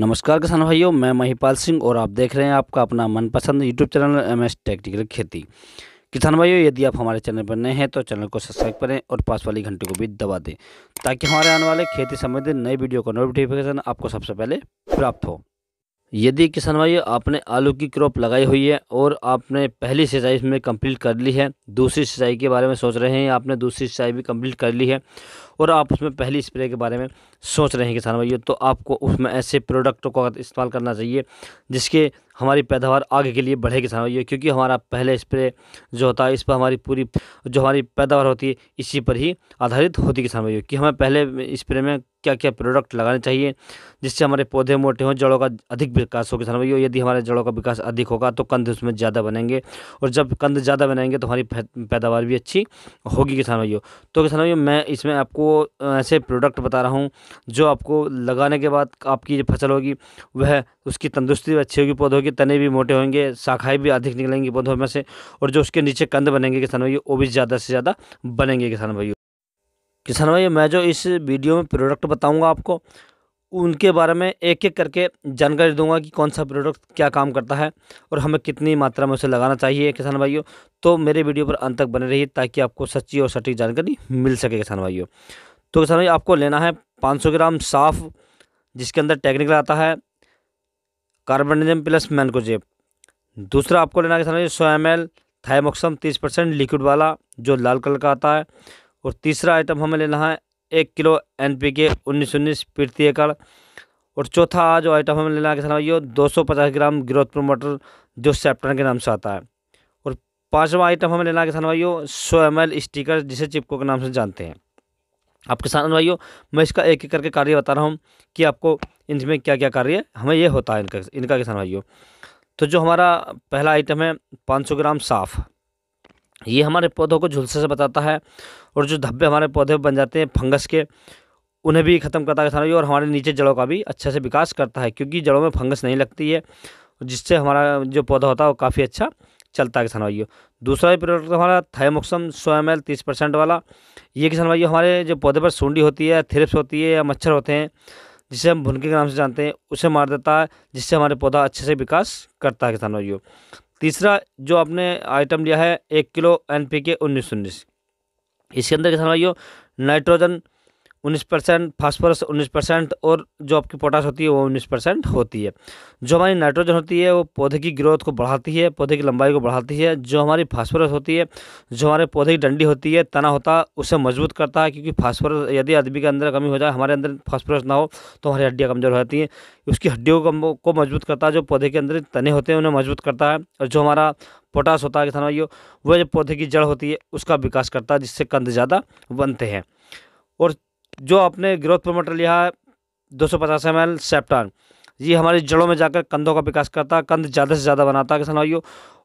नमस्कार किसान भाइयों मैं महिपाल सिंह और आप देख रहे हैं आपका अपना मनपसंद YouTube channel M S technical खेती किसान भाइयों यदि आप हमारे चैनल पर नए हैं तो चैनल को सब्सक्राइब करें और पास वाली घंटे को भी दबा दें ताकि हमारे आने वाले खेती संबंधित नए वीडियो का नोटिफिकेशन आपको सबसे पहले प्राप्त हो यदि किसान भाई आपने आलू की क्रॉप लगाई हुई है और आपने पहली सिंचाई इसमें कंप्लीट कर ली है दूसरी सिंचाई के बारे में सोच रहे हैं आपने दूसरी सिंचाई भी कंप्लीट कर ली है और आप उसमें पहली स्प्रे के बारे में सोच रहे हैं किसान भाइयों तो आपको उसमें ऐसे प्रोडक्टों का इस्तेमाल करना चाहिए जिसके हमारी पैदावार आगे के लिए बढ़े किसान भाइयों क्योंकि हमारा पहले स्प्रे जो होता है इस पर हमारी पूरी जो हमारी पैदावार होती है इसी पर ही आधारित होती है किसान भाइयों कि हमें पहले स्प्रे में क्या क्या प्रोडक्ट लगाने चाहिए जिससे हमारे पौधे मोटे हों जड़ों का अधिक विकास हो किसान भाइयों यदि हमारे जड़ों का विकास अधिक होगा तो कंध उसमें ज़्यादा बनेंगे और जब कंध ज़्यादा बनाएंगे तो हमारी पैदावार भी अच्छी होगी किसान भाइयों तो किसान भाइयों मैं इसमें आपको ऐसे प्रोडक्ट बता रहा हूँ जो आपको लगाने के बाद आपकी जो फसल होगी वह उसकी तंदुरुस्ती भी अच्छी होगी पौधों की तने भी मोटे होंगे शाखाएँ भी अधिक निकलेंगी पौधों में से और जो उसके नीचे कंध बनेंगे किसान भाइयों वो भी ज़्यादा से ज़्यादा बनेंगे किसान भाइयों किसान भाई मैं जो इस वीडियो में प्रोडक्ट बताऊंगा आपको उनके बारे में एक एक करके जानकारी दूंगा कि कौन सा प्रोडक्ट क्या काम करता है और हमें कितनी मात्रा में उसे लगाना चाहिए किसान भाइयों तो मेरे वीडियो पर अंत तक बने रहिए ताकि आपको सच्ची और सटीक जानकारी मिल सके किसान भाइयों तो किसान भाई आपको लेना है 500 ग्राम साफ जिसके अंदर टेक्निकल आता है कार्बनिजम प्लस मैनकोजेब दूसरा आपको लेना है किसान भाई सौ एम एल थायमोक्सम तीस परसेंट लिक्विड वाला जो लाल कलर का आता है और तीसरा आइटम हमें लेना है एक किलो एन पी के उन्नीस उन्नीस प्रति एकड़ और चौथा जो आइटम हमें लेना है किसान दो सौ पचास ग्राम ग्रोथ प्रोमोटर जो सेप्टन के नाम से आता है और पाँचवा आइटम हमें लेना है किसान भाइयों सौ एम एल स्टिकर जिसे चिपको के नाम से जानते हैं आप किसान भाइयों मैं इसका एक एक करके कार्य बता रहा हूँ कि आपको इनमें क्या क्या कार्य हमें ये होता है इनका इनका किसान भाइयों तो जो हमारा पहला आइटम है पाँच सौ ग्राम साफ़ ये हमारे पौधों को झुलसे से बताता है और जो धब्बे हमारे पौधे बन जाते हैं फंगस के उन्हें भी ख़त्म करता है और हमारे नीचे जड़ों का भी अच्छे से विकास करता है क्योंकि जड़ों में फंगस नहीं लगती है जिससे हमारा जो पौधा होता है वो काफ़ी अच्छा चलता है किसान भाइयों दूसरा प्रोडक्ट तो हमारा थायमोक्सम सौ एम एल तीस परसेंट वाला ये किसान भाइयों हमारे जो पौधे पर सूंडी होती है थ्रिप्स होती है या मच्छर होते हैं जिसे हम भुनके के नाम से जानते हैं उसे मार देता है जिससे हमारे पौधा अच्छे से विकास करता है किसान भाइयों तीसरा जो आपने आइटम लिया है एक किलो एन पी के उन्नीस उन्नीस इसके अंदर किसान भाइयों नाइट्रोजन उन्नीस परसेंट फॉस्फोरस उन्नीस परसेंट और जो आपकी पोटास होती है वो उन्नीस परसेंट होती है जो हमारी नाइट्रोजन होती है वो पौधे की ग्रोथ को बढ़ाती है पौधे की लंबाई को बढ़ाती है जो हमारी फॉस्फोरस होती है जो हमारे पौधे की डंडी होती है तना होता है उसे मजबूत करता है क्योंकि फॉस्फोरस यदि आदमी के अंदर कमी हो जाए हमारे अंदर फॉस्फोरस ना हो तो हमारी हड्डियाँ कमज़ोर हो जाती हैं उसकी हड्डियों को मजबूत करता है जो पौधे के अंदर तने होते हैं उन्हें मजबूत करता है और जो हमारा पोटास होता है भाइयों वह जो पौधे की जड़ होती है उसका विकास करता है जिससे कंध ज़्यादा बनते हैं और जो अपने ग्रोथ प्रोमोटर लिया है दो सौ पचास एम एल सेप्टान ये हमारी जड़ों में जाकर कंधों का विकास करता है कंध ज़्यादा से ज़्यादा बनाता है किसान भाइयों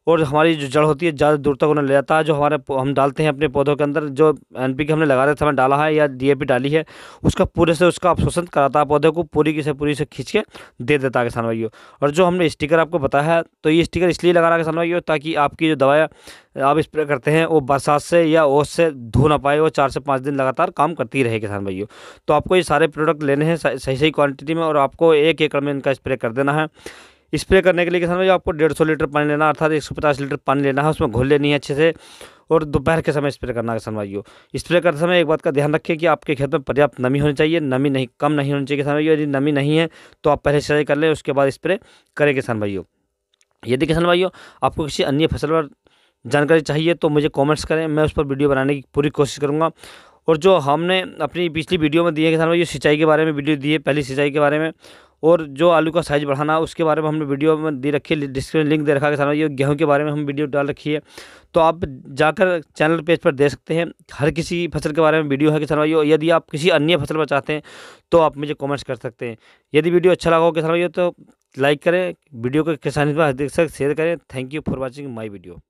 और हमारी जो जड़ होती है ज़्यादा दूर तक उन्हें ले जाता है जो हमारे हम डालते हैं अपने पौधों के अंदर जो एन पी के हमने लगा रहे समय डाला है या डी ए पी डाली है उसका पूरे से उसका अवशोषण कराता है पौधे को पूरी की से पूरी से खींच के दे देता है किसान भाइयों और जो हमने स्टिकर आपको बताया है तो ये स्टिकर इसलिए लगा रहा है किसान भाइयों ताकि आपकी जो दवाएँ आप स्प्रे करते हैं वो बरसात से या ओस से धो ना पाए वो चार से पाँच दिन लगातार काम करती रहे किसान भाइयों तो आपको ये सारे प्रोडक्ट लेने हैं सही सही क्वान्टिटी में और आपको एक एकड़ में इनका स्प्रे कर देना है स्प्रे करने के लिए किसान भाई आपको डेढ़ सौ लीटर पानी लेना अर्थात एक सौ पचास लीटर पानी लेना है उसमें घोल लेनी है अच्छे से और दोपहर के समय स्प्रे करना है किसान भाइयों स्प्रे करते समय एक बात का ध्यान रखिए कि आपके खेत में पर्याप्त नमी होनी चाहिए नमी नहीं कम नहीं होनी चाहिए किसान भाइयों यदि नमी नहीं है तो आप पहले सिंचाई कर लें उसके बाद स्प्रे करें किसान भाइयों यदि किसान भाइयों आपको किसी अन्य फसल पर जानकारी चाहिए तो मुझे कॉमेंट्स करें मैं उस पर वीडियो बनाने की पूरी कोशिश करूँगा और जो हमने अपनी पिछली वीडियो में दी है किसान भाई सिंचाई के बारे में वीडियो दिए पहली सिंचाई के बारे में और जो आलू का साइज़ बढ़ाना है उसके बारे में हमने वीडियो में दे रखी है डिस्क्रिप्शन लिंक दे रखा है ये गेहूँ के बारे में हम वीडियो डाल रखी है तो आप जाकर चैनल पेज पर दे सकते हैं हर किसी फसल के बारे में वीडियो है किसान भाइयों यदि आप किसी अन्य फसल पर चाहते हैं तो आप मुझे कमेंट्स कर सकते हैं यदि वीडियो अच्छा लगा हो किसान भाइयों तो लाइक करें वीडियो को किसान शेयर करें thank you for watching my video